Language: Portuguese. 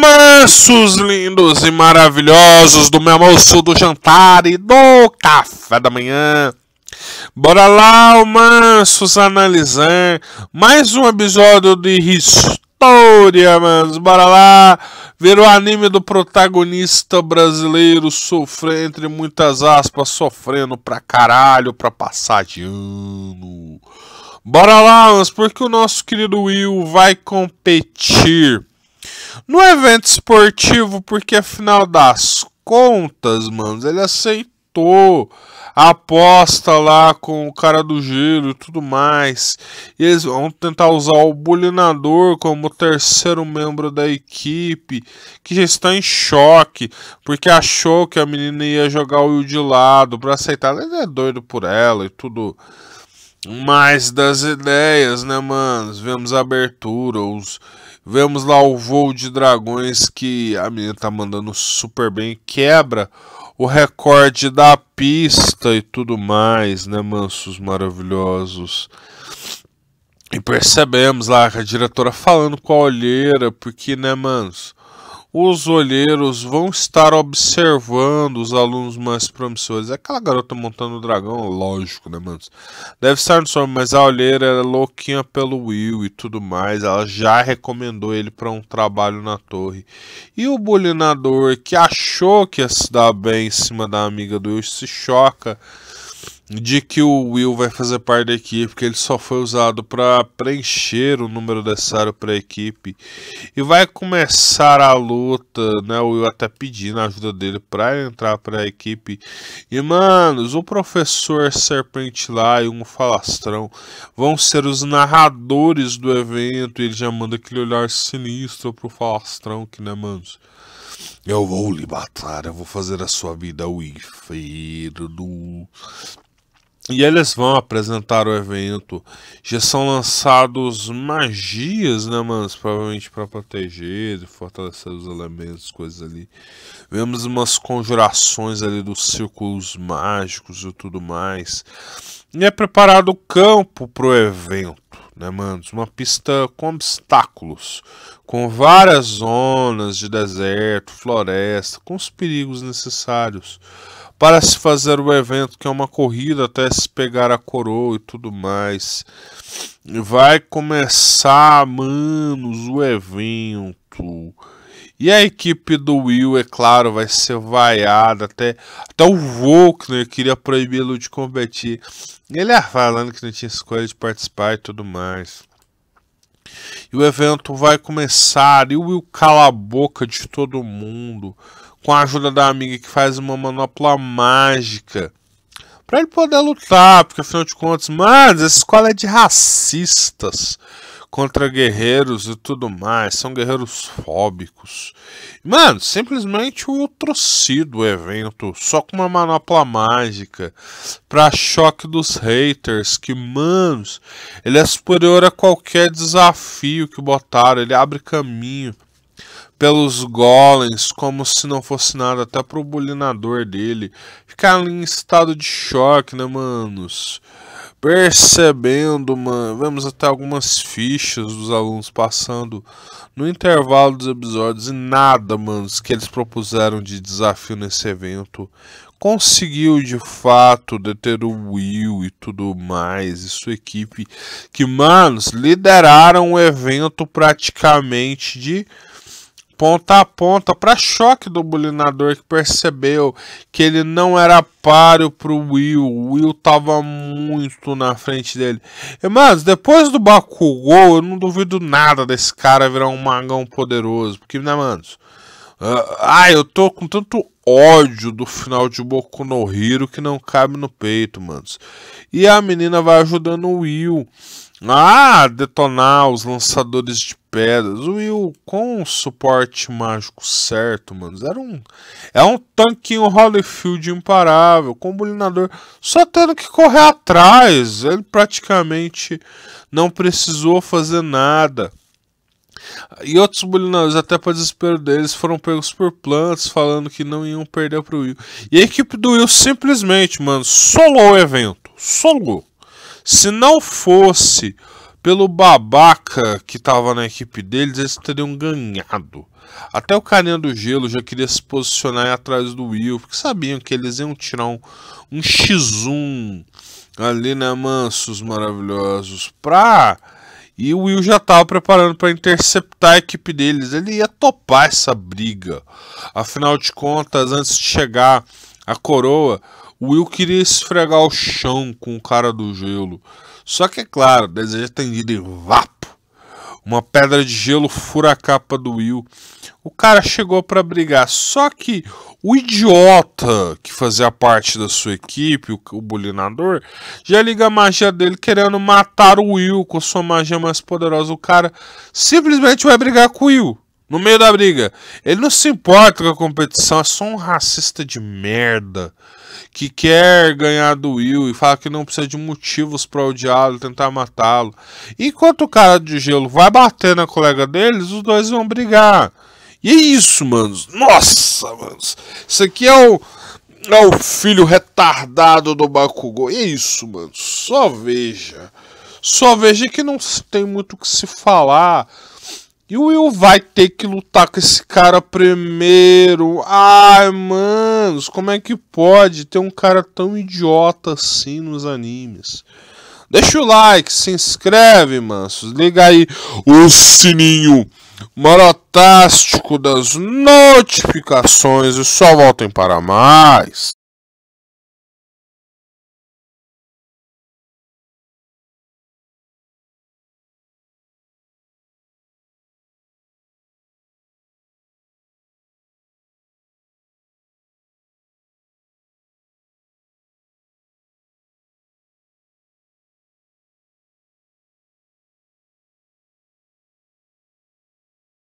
mansos, lindos e maravilhosos do meu almoço, do jantar e do café da manhã. Bora lá, mansos, analisar mais um episódio de história, manos. Bora lá ver o anime do protagonista brasileiro sofrer, entre muitas aspas, sofrendo pra caralho, pra passar de ano. Bora lá, mas porque o nosso querido Will vai competir no evento esportivo, porque afinal das contas, mano, ele aceitou a aposta lá com o cara do gelo e tudo mais. E eles vão tentar usar o bulinador como terceiro membro da equipe, que já está em choque, porque achou que a menina ia jogar o Will de lado para aceitar. Ele é doido por ela e tudo mais das ideias, né, mano? Vemos a abertura, os Vemos lá o voo de dragões que a menina tá mandando super bem, quebra o recorde da pista e tudo mais, né, mansos maravilhosos. E percebemos lá a diretora falando com a olheira, porque, né, manos, os olheiros vão estar observando os alunos mais promissores. Aquela garota montando o dragão, lógico, né, mano? Deve estar no som. mas a olheira é louquinha pelo Will e tudo mais. Ela já recomendou ele para um trabalho na torre. E o bulinador, que achou que ia se dar bem em cima da amiga do Will, se choca de que o Will vai fazer parte da equipe, porque ele só foi usado para preencher o número necessário para a equipe. E vai começar a luta, né? O Will até pedindo a ajuda dele para entrar para a equipe. E manos, o professor Serpente lá e um falastrão vão ser os narradores do evento. E ele já manda aquele olhar sinistro pro falastrão, que né, manos? Eu vou lhe matar, eu vou fazer a sua vida o inferno. E eles vão apresentar o evento. Já são lançados magias, né, mano? Provavelmente para proteger, e fortalecer os elementos, coisas ali. Vemos umas conjurações ali dos círculos mágicos e tudo mais. E é preparado o campo pro evento, né, mano? Uma pista com obstáculos, com várias zonas de deserto, floresta, com os perigos necessários para se fazer o evento, que é uma corrida até se pegar a coroa e tudo mais. Vai começar, manos, o evento. E a equipe do Will, é claro, vai ser vaiada. Até, até o Volkner queria proibi-lo de competir. Ele é falando que não tinha escolha de participar e tudo mais. E o evento vai começar e o Will cala a boca de todo mundo com a ajuda da amiga que faz uma manopla mágica para ele poder lutar, porque afinal de contas, mano, essa escola é de racistas contra guerreiros e tudo mais, são guerreiros fóbicos. Mano, simplesmente o trocido o evento, só com uma manopla mágica, pra choque dos haters, que, mano ele é superior a qualquer desafio que botaram, ele abre caminho pelos golems como se não fosse nada, até pro bulinador dele. ficar em estado de choque, né, manos? Percebendo, mano, vemos até algumas fichas dos alunos passando no intervalo dos episódios e nada, manos, que eles propuseram de desafio nesse evento conseguiu de fato deter o Will e tudo mais, e sua equipe, que, manos, lideraram o evento praticamente de ponta a ponta, para choque do bulinador que percebeu que ele não era páreo pro Will. O Will tava muito na frente dele. E, mas depois do Bakugou, eu não duvido nada desse cara virar um magão poderoso. Porque, né, manos? Ah, ah, eu tô com tanto ódio do final de Boku no Hiro que não cabe no peito, mano. E a menina vai ajudando o Will a detonar os lançadores de pedras. O Will, com o suporte mágico certo, mano. era um, é um tanquinho Holyfield imparável, combulinador, só tendo que correr atrás. Ele praticamente não precisou fazer nada. E outros bulinados, até para desespero deles, foram pegos por plantas, falando que não iam perder pro Will. E a equipe do Will simplesmente, mano, solou o evento. Solou. Se não fosse pelo babaca que tava na equipe deles, eles teriam ganhado. Até o carinha do gelo já queria se posicionar atrás do Will, porque sabiam que eles iam tirar um, um X1 ali, né, mansos maravilhosos, pra e o Will já estava preparando para interceptar a equipe deles. Ele ia topar essa briga. Afinal de contas, antes de chegar a coroa, o Will queria esfregar o chão com o cara do gelo. Só que é claro, deseja ter ido em vap uma pedra de gelo fura a capa do Will. O cara chegou para brigar, só que o idiota que fazia parte da sua equipe, o, o bulinador, já liga a magia dele querendo matar o Will com sua magia mais poderosa. O cara simplesmente vai brigar com o Will. No meio da briga. Ele não se importa com a competição, é só um racista de merda que quer ganhar do Will e fala que não precisa de motivos para odiá-lo, tentar matá-lo. Enquanto o cara de gelo vai bater na colega deles, os dois vão brigar. E é isso, manos. Nossa, manos. Isso aqui é o, é o filho retardado do Bakugou. E é isso, mano. Só veja. Só veja que não tem muito o que se falar. E o Will vai ter que lutar com esse cara primeiro. Ai, manos, como é que pode ter um cara tão idiota assim nos animes? Deixa o like, se inscreve, mansos. Liga aí o sininho marotástico das notificações e só voltem para mais.